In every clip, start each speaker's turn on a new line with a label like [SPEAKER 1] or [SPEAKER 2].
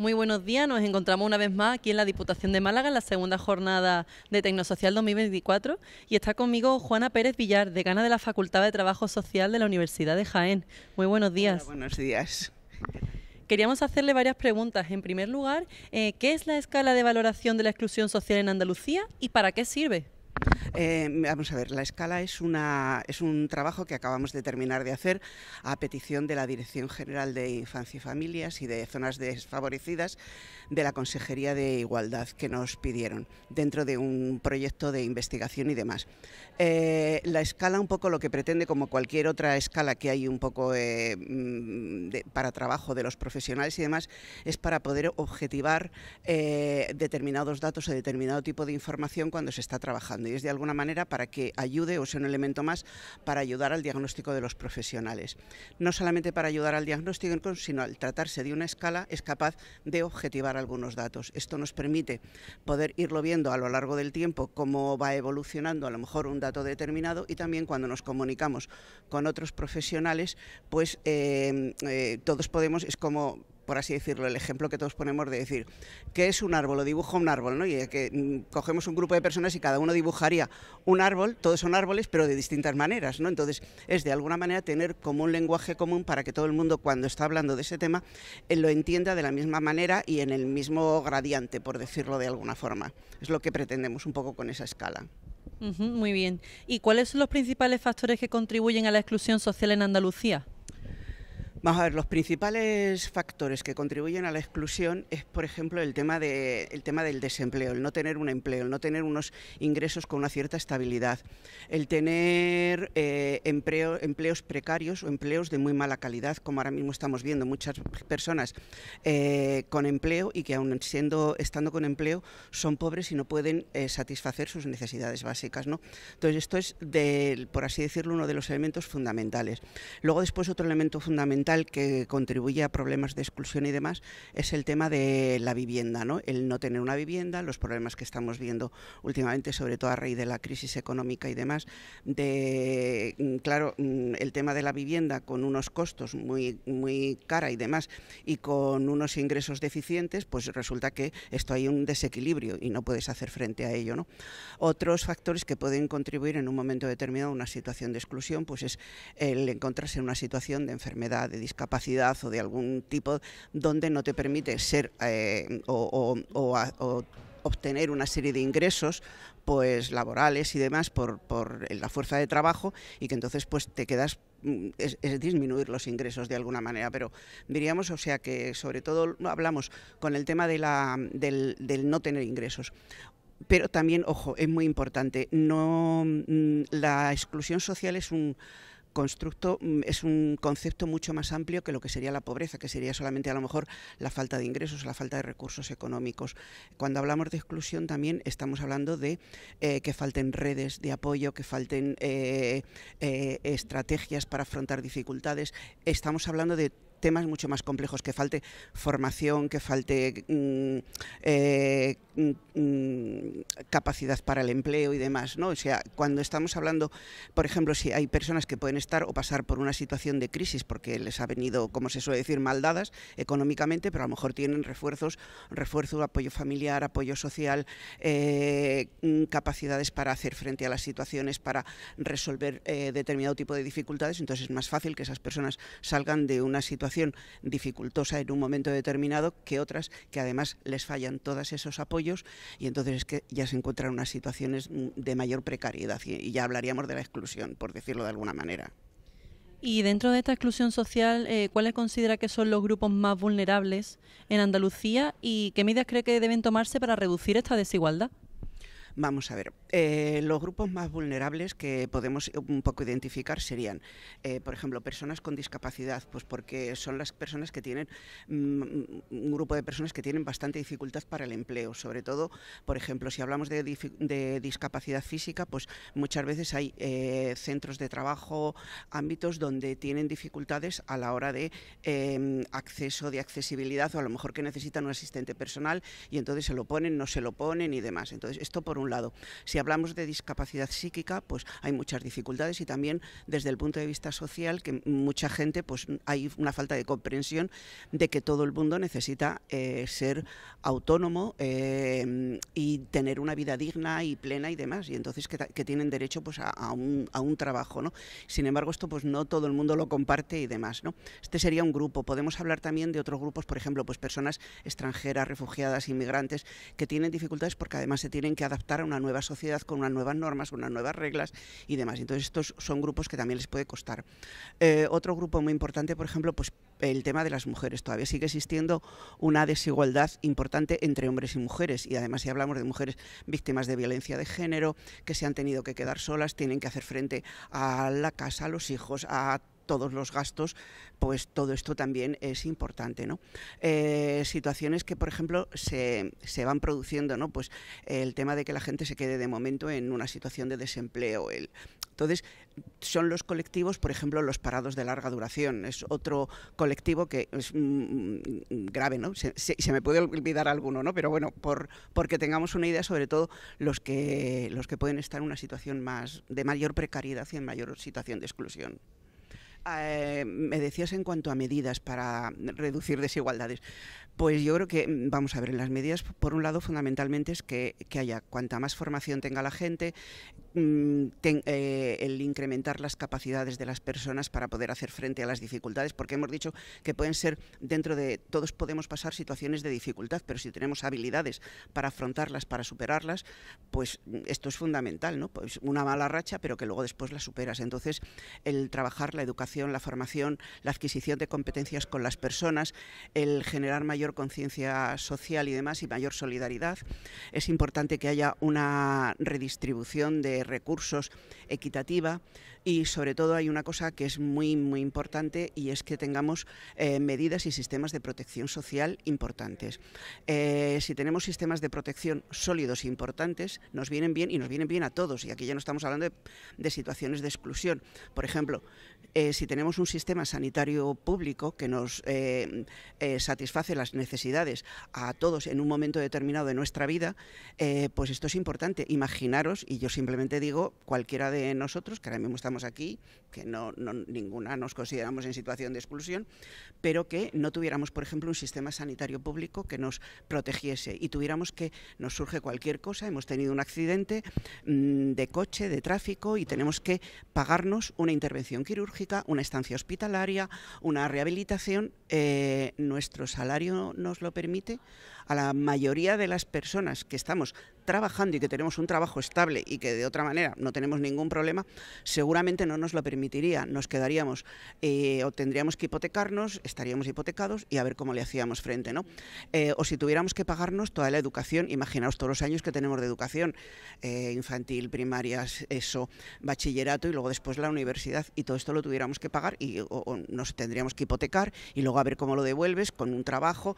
[SPEAKER 1] Muy buenos días, nos encontramos una vez más aquí en la Diputación de Málaga, en la segunda jornada de Tecnosocial 2024, y está conmigo Juana Pérez Villar, decana de la Facultad de Trabajo Social de la Universidad de Jaén. Muy buenos días. buenos días. Queríamos hacerle varias preguntas. En primer lugar, eh, ¿qué es la escala de valoración de la exclusión social en Andalucía y para qué sirve?
[SPEAKER 2] Eh, vamos a ver, la escala es, una, es un trabajo que acabamos de terminar de hacer a petición de la Dirección General de Infancia y Familias y de Zonas Desfavorecidas de la Consejería de Igualdad que nos pidieron dentro de un proyecto de investigación y demás. Eh, la escala un poco lo que pretende, como cualquier otra escala que hay un poco eh, mm, para trabajo de los profesionales y demás, es para poder objetivar determinados datos o determinado tipo de información cuando se está trabajando. Y alguna manera para que ayude o sea un elemento más para ayudar al diagnóstico de los profesionales. No solamente para ayudar al diagnóstico, sino al tratarse de una escala es capaz de objetivar algunos datos. Esto nos permite poder irlo viendo a lo largo del tiempo cómo va evolucionando a lo mejor un dato determinado y también cuando nos comunicamos con otros profesionales, pues eh, eh, todos podemos, es como por así decirlo, el ejemplo que todos ponemos de decir, ¿qué es un árbol? O dibuja un árbol, ¿no? Y que mm, cogemos un grupo de personas y cada uno dibujaría un árbol, todos son árboles, pero de distintas maneras, ¿no? Entonces, es de alguna manera tener como un lenguaje común para que todo el mundo, cuando está hablando de ese tema, eh, lo entienda de la misma manera y en el mismo gradiente, por decirlo de alguna forma. Es lo que pretendemos un poco con esa escala.
[SPEAKER 1] muy bien. ¿Y cuáles son los principales factores que contribuyen a la exclusión social en Andalucía?
[SPEAKER 2] Vamos a ver, los principales factores que contribuyen a la exclusión es, por ejemplo, el tema, del desempleo, el no tener un empleo, el no tener unos ingresos con una cierta estabilidad, el tener eh, empleos precarios o empleos de muy mala calidad, como ahora mismo estamos viendo muchas personas eh, con empleo y que aun siendo, estando con empleo son pobres y no pueden eh, satisfacer sus necesidades básicas. ¿no? Entonces, esto es, por así decirlo, uno de los elementos fundamentales. Luego, después, otro elemento fundamental que contribuye a problemas de exclusión y demás es el tema de la vivienda, ¿no? El no tener una vivienda, los problemas que estamos viendo últimamente, sobre todo a raíz de la crisis económica y demás, de mm, claro, mm, el tema de la vivienda con unos costos muy muy cara y demás y con unos ingresos deficientes, pues resulta que esto hay un desequilibrio y no puedes hacer frente a ello, ¿no? Otros factores que pueden contribuir en un momento determinado a una situación de exclusión, pues es el encontrarse en una situación de enfermedades, discapacidad o de algún tipo donde no te permite ser eh, o, obtener una serie de ingresos pues laborales y demás por, por, la fuerza de trabajo y que entonces pues te quedas mm, es, disminuir los ingresos de alguna manera pero diríamos o sea que sobre todo hablamos con el tema de la, del, del no tener ingresos pero también ojo es muy importante no mm, la exclusión social es un constructo mm, es un concepto mucho más amplio que lo que sería la pobreza, que sería solamente a lo mejor la falta de ingresos, la falta de recursos económicos. Cuando hablamos de exclusión también estamos hablando de eh, que falten redes de apoyo, que falten eh, eh, estrategias para afrontar dificultades. Estamos hablando de temas mucho más complejos, que falte formación, que falte mm, mm, capacidad para el empleo y demás, ¿no? O sea, cuando estamos hablando, por ejemplo, si hay personas que pueden estar o pasar por una situación de crisis porque les ha venido, como se suele decir, maldadas económicamente, pero a lo mejor tienen refuerzos, refuerzo, apoyo familiar, apoyo social, eh, mm, capacidades para hacer frente a las situaciones, para resolver eh, determinado tipo de dificultades, entonces es más fácil que esas personas salgan de una situación dificultosa en un momento determinado que otras que además les fallan todos esos apoyos y entonces es que ya se encontrar unas situaciones mm, de mayor precariedad y ya hablaríamos de la exclusión, por decirlo de alguna manera.
[SPEAKER 1] Y dentro de esta exclusión social, eh, ¿cuáles considera que son los grupos más vulnerables en Andalucía y qué medidas cree que deben tomarse para reducir esta desigualdad?
[SPEAKER 2] Vamos a ver, eh, los grupos más vulnerables que podemos un poco identificar serían, eh, por ejemplo, personas con discapacidad, pues porque son las personas que tienen, mm, un grupo de personas que tienen bastante dificultad para el empleo, sobre todo, por ejemplo, si hablamos de, discapacidad física, pues muchas veces hay eh, centros de trabajo, ámbitos donde tienen dificultades a la hora de em, acceso, de accesibilidad, o a lo mejor que necesitan un asistente personal y entonces se lo ponen, no se lo ponen y demás. Entonces, esto por un lado. Si hablamos de discapacidad psíquica, pues hay muchas dificultades y también desde el punto de vista social que mucha gente, pues hay una falta de comprensión de que todo el mundo necesita eh, ser autónomo eh, y tener una vida digna y plena y demás, y entonces que, tienen derecho pues a, un, a, un, trabajo, ¿no? Sin embargo, esto pues no todo el mundo lo comparte y demás, ¿no? Este sería un grupo. Podemos hablar también de otros grupos, por ejemplo, pues personas extranjeras, refugiadas, inmigrantes, que tienen dificultades porque además se tienen que adaptar a una nueva sociedad con unas nuevas normas, unas nuevas reglas y demás. Entonces estos son grupos que también les puede costar. Eh, otro grupo muy importante, por ejemplo, pues el tema de las mujeres. Todavía sigue existiendo una desigualdad importante entre hombres y mujeres y además si hablamos de mujeres víctimas de violencia de género, que se han tenido que quedar solas, tienen que hacer frente a la casa, a los hijos, a todos los gastos, pues todo esto también es importante, ¿no? Eh, situaciones que, por ejemplo, se, van produciendo, ¿no? Pues el tema de que la gente se quede de momento en una situación de desempleo. entonces, son los colectivos, por ejemplo, los parados de larga duración. Es otro colectivo que es mm, mm, grave, ¿no? Se, se, me puede olvidar alguno, ¿no? Pero bueno, por, porque tengamos una idea, sobre todo los que, los que pueden estar en una situación más de mayor precariedad y en mayor situación de exclusión. Eh, me decías en cuanto a medidas para reducir desigualdades. Pues yo creo que, mm, vamos a ver, en las medidas, por un lado, fundamentalmente es que, haya cuanta más formación tenga la gente, mm, eh, el incrementar las capacidades de las personas para poder hacer frente a las dificultades, porque hemos dicho que pueden ser dentro de, todos podemos pasar situaciones de dificultad, pero si tenemos habilidades para afrontarlas, para superarlas, pues mm, esto es fundamental, ¿no? Pues una mala racha, pero que luego después la superas. Entonces, el trabajar la educación la formación, la adquisición de competencias con las personas, el generar mayor conciencia social y demás y mayor solidaridad. Es importante que haya una redistribución de recursos equitativa y sobre todo hay una cosa que es muy, muy importante y es que tengamos eh, medidas y sistemas de protección social importantes. Eh, si tenemos sistemas de protección sólidos e importantes, nos vienen bien y nos vienen bien a todos y aquí ya no estamos hablando de, situaciones de exclusión. Por ejemplo, eh, si tenemos un sistema sanitario público que nos eh, eh, satisface las necesidades a todos en un momento determinado de nuestra vida, eh, pues esto es importante. Imaginaros, y yo simplemente digo, cualquiera de nosotros, que ahora mismo estamos aquí, que no, ninguna nos consideramos en situación de exclusión, pero que no tuviéramos, por ejemplo, un sistema sanitario público que nos protegiese y tuviéramos que nos surge cualquier cosa, hemos tenido un accidente mm, de coche, de tráfico y tenemos que pagarnos una intervención quirúrgica, una estancia hospitalaria, una rehabilitación. Eh, nuestro salario nos lo permite. A la mayoría de las personas que estamos trabajando y que tenemos un trabajo estable y que de otra manera no tenemos ningún problema, seguramente no nos lo permitiría. Nos quedaríamos eh, o tendríamos que hipotecarnos, estaríamos hipotecados y a ver cómo le hacíamos frente. ¿no? Eh, o si tuviéramos que pagarnos toda la educación, imaginaos todos los años que tenemos de educación, eh, infantil, primarias, eso, bachillerato y luego después la universidad y todo esto lo tuviéramos que pagar y nos tendríamos que hipotecar y luego a ver cómo lo devuelves con un trabajo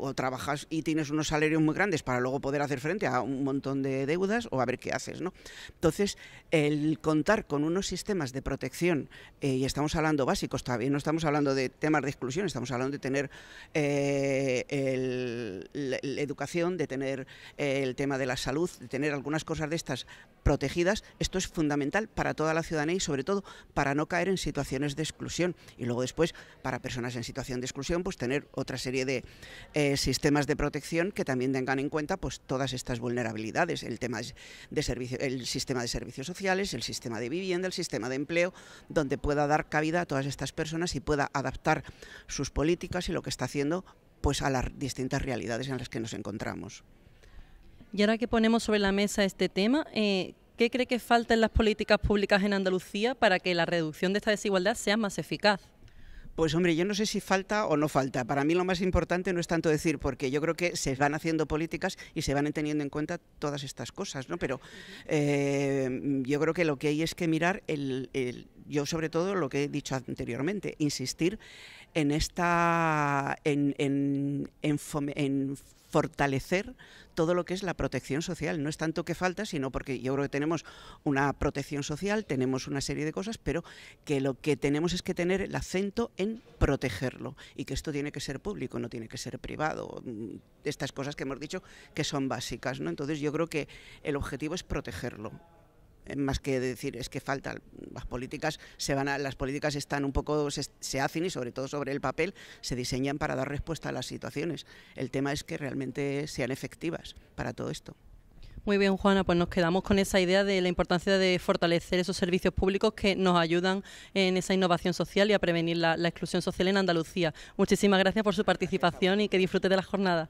[SPEAKER 2] o trabajas y tienes unos salarios muy grandes para luego poder hacer frente a un montón de deudas o a ver qué haces, ¿no? Entonces, el contar con unos sistemas de protección, eh, y estamos hablando básicos, todavía no estamos hablando de temas de exclusión, estamos hablando de tener eh, la, educación, de tener eh, el tema de la salud, de tener algunas cosas de estas protegidas, esto es fundamental para toda la ciudadanía y sobre todo para no caer en situaciones de exclusión. Y luego después, para personas en situación de exclusión, pues tener otra serie de sistemas de protección que también tengan en cuenta pues todas estas vulnerabilidades vulnerabilidades, el tema de servicio, el sistema de servicios sociales, el sistema de vivienda, el sistema de empleo, donde pueda dar cabida a todas estas personas y pueda adaptar sus políticas y lo que está haciendo pues a las distintas realidades en las que nos encontramos.
[SPEAKER 1] Y ahora que ponemos sobre la mesa este tema, eh, ¿qué cree que falta en las políticas públicas en Andalucía para que la reducción de esta desigualdad sea más eficaz?
[SPEAKER 2] Pues hombre, yo no sé si falta o no falta. Para mí lo más importante no es tanto decir, porque yo creo que se van haciendo políticas y se van teniendo en cuenta todas estas cosas, ¿no? Pero eh, yo creo que lo que hay es que mirar, el, yo sobre todo lo que he dicho anteriormente, insistir en esta, en, en fortalecer todo lo que es la protección social. No es tanto que falta, sino porque yo creo que tenemos una protección social, tenemos una serie de cosas, pero que lo que tenemos es que tener el acento en protegerlo y que esto tiene que ser público, no tiene que ser privado. Mm, estas cosas que hemos dicho que son básicas, ¿no? Entonces yo creo que el objetivo es protegerlo más que decir es que faltan las políticas, se van las políticas están un poco, se, hacen y sobre todo sobre el papel, se diseñan para dar respuesta a las situaciones. El tema es que realmente sean efectivas para todo esto.
[SPEAKER 1] Muy bien, Juana, pues nos quedamos con esa idea de la importancia de fortalecer esos servicios públicos que nos ayudan en esa innovación social y a prevenir la, la exclusión social en Andalucía. Muchísimas gracias por su participación y que disfrute de la jornada.